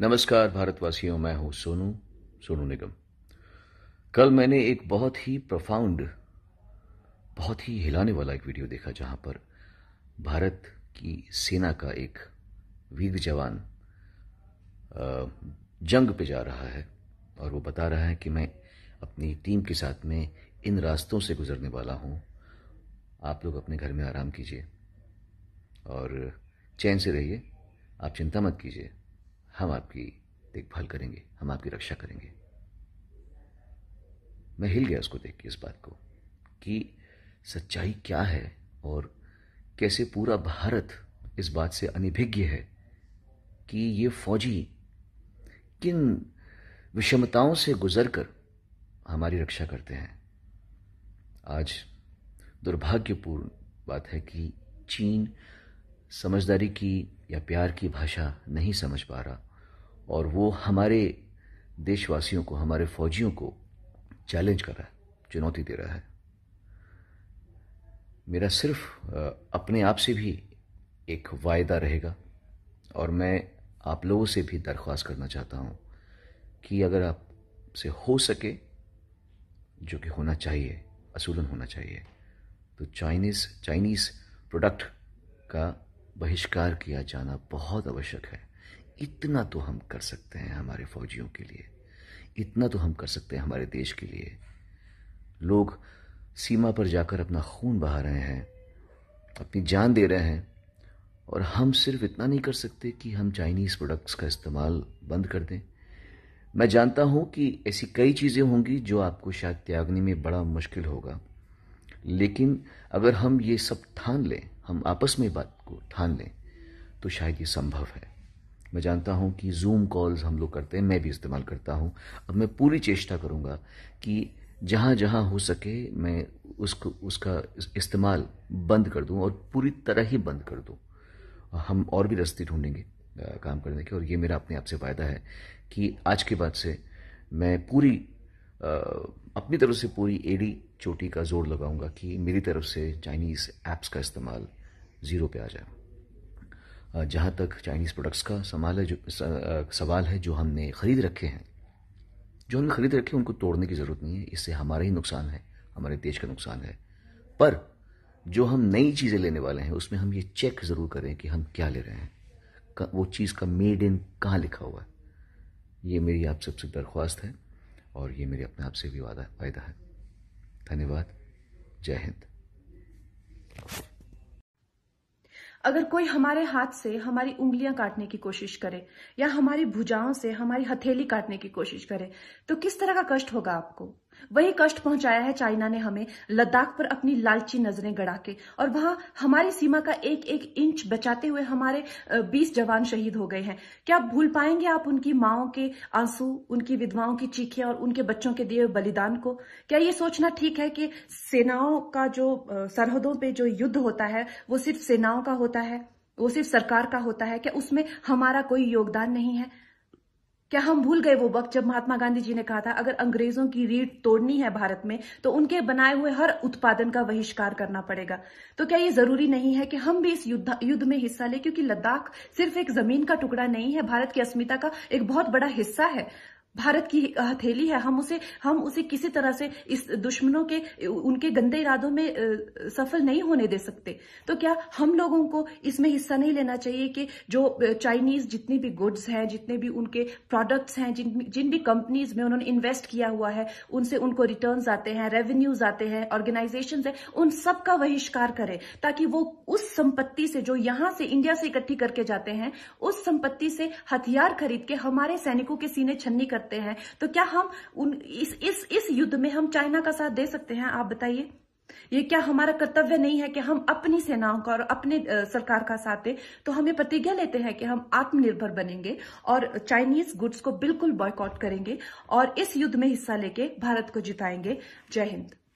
नमस्कार भारतवासियों मैं हूं सोनू सोनू निगम कल मैंने एक बहुत ही प्रोफाउंड बहुत ही हिलाने वाला एक वीडियो देखा जहां पर भारत की सेना का एक वीर जवान जंग पे जा रहा है और वो बता रहा है कि मैं अपनी टीम के साथ में इन रास्तों से गुजरने वाला हूँ आप लोग अपने घर में आराम कीजिए और चैन से रहिए आप चिंता मत कीजिए हम आपकी देखभाल करेंगे हम आपकी रक्षा करेंगे मैं हिल गया उसको देख के इस बात को कि सच्चाई क्या है और कैसे पूरा भारत इस बात से अनिभिज्ञ है कि ये फौजी किन विषमताओं से गुजरकर हमारी रक्षा करते हैं आज दुर्भाग्यपूर्ण बात है कि चीन समझदारी की या प्यार की भाषा नहीं समझ पा रहा और वो हमारे देशवासियों को हमारे फौजियों को चैलेंज कर रहा है चुनौती दे रहा है मेरा सिर्फ अपने आप से भी एक वायदा रहेगा और मैं आप लोगों से भी दरख्वास्त करना चाहता हूँ कि अगर आप से हो सके जो कि होना चाहिए असूलन होना चाहिए तो चाइनीज़ चाइनीज़ प्रोडक्ट का बहिष्कार किया जाना बहुत आवश्यक है इतना तो हम कर सकते हैं हमारे फौजियों के लिए इतना तो हम कर सकते हैं हमारे देश के लिए लोग सीमा पर जाकर अपना खून बहा रहे हैं अपनी जान दे रहे हैं और हम सिर्फ इतना नहीं कर सकते कि हम चाइनीज़ प्रोडक्ट्स का इस्तेमाल बंद कर दें मैं जानता हूँ कि ऐसी कई चीज़ें होंगी जो आपको शायद त्यागने में बड़ा मुश्किल होगा लेकिन अगर हम ये सब ठान लें हम आपस में बात को ठान लें तो शायद ये संभव है मैं जानता हूँ कि जूम कॉल्स हम लोग करते हैं मैं भी इस्तेमाल करता हूँ अब मैं पूरी चेष्टा करूँगा कि जहाँ जहाँ हो सके मैं उसको उसका इस्तेमाल बंद कर दूँ और पूरी तरह ही बंद कर दूँ हम और भी रस्ते ढूंढेंगे काम करने के और ये मेरा अपने आप से फ़ायदा है कि आज के बाद से मैं पूरी आ, अपनी तरफ से पूरी एडी चोटी का जोर लगाऊंगा कि मेरी तरफ से चाइनीज़ ऐप्स का इस्तेमाल ज़ीरो पे आ जाए जहाँ तक चाइनीज़ प्रोडक्ट्स का सवाल है जो सवाल है जो हमने ख़रीद रखे हैं जो हमने ख़रीद रखे हैं उनको तोड़ने की ज़रूरत नहीं है इससे हमारा ही नुकसान है हमारे देश का नुकसान है पर जो हम नई चीज़ें लेने वाले हैं उसमें हम ये चेक ज़रूर करें कि हम क्या ले रहे हैं वो चीज़ का मेड इन कहाँ लिखा हुआ है ये मेरी आप सबसे दरख्वास्त है और ये मेरे अपने आप से भी वादा फायदा है धन्यवाद जय हिंद अगर कोई हमारे हाथ से हमारी उंगलियां काटने की कोशिश करे या हमारी भुजाओं से हमारी हथेली काटने की कोशिश करे तो किस तरह का कष्ट होगा आपको वही कष्ट पहुंचाया है चाइना ने हमें लद्दाख पर अपनी लालची नजरें गड़ा के और वहां हमारी सीमा का एक एक इंच बचाते हुए हमारे 20 जवान शहीद हो गए हैं क्या भूल पाएंगे आप उनकी माओ के आंसू उनकी विधवाओं की चीखें और उनके बच्चों के दिए बलिदान को क्या ये सोचना ठीक है कि सेनाओं का जो सरहदों पर जो युद्ध होता है वो सिर्फ सेनाओं का होता है वो सिर्फ सरकार का होता है क्या उसमें हमारा कोई योगदान नहीं है क्या हम भूल गए वो वक्त जब महात्मा गांधी जी ने कहा था अगर अंग्रेजों की रीढ़ तोड़नी है भारत में तो उनके बनाए हुए हर उत्पादन का बहिष्कार करना पड़ेगा तो क्या ये जरूरी नहीं है कि हम भी इस युद्ध युद्ध में हिस्सा लें क्योंकि लद्दाख सिर्फ एक जमीन का टुकड़ा नहीं है भारत की अस्मिता का एक बहुत बड़ा हिस्सा है भारत की हथेली है हम उसे हम उसे किसी तरह से इस दुश्मनों के उनके गंदे इरादों में सफल नहीं होने दे सकते तो क्या हम लोगों को इसमें हिस्सा नहीं लेना चाहिए कि जो चाइनीज जितनी भी गुड्स हैं जितने भी उनके प्रोडक्ट्स हैं जिन जिन भी कंपनीज में उन्होंने इन्वेस्ट किया हुआ है उनसे उनको रिटर्न आते हैं रेवेन्यूज आते हैं ऑर्गेनाइजेशन है उन सबका बहिष्कार करें ताकि वो उस संपत्ति से जो यहां से इंडिया से इकट्ठी करके जाते हैं उस संपत्ति से हथियार खरीद के हमारे सैनिकों के सीने छन्नी करते सकते हैं तो क्या हम उन इस इस इस युद्ध में हम चाइना का साथ दे सकते हैं आप बताइए ये क्या हमारा कर्तव्य नहीं है कि हम अपनी सेनाओं का और अपने सरकार का साथ दें तो हम ये प्रतिज्ञा लेते हैं कि हम आत्मनिर्भर बनेंगे और चाइनीज गुड्स को बिल्कुल बॉयकॉट करेंगे और इस युद्ध में हिस्सा लेके भारत को जिताएंगे जय हिंद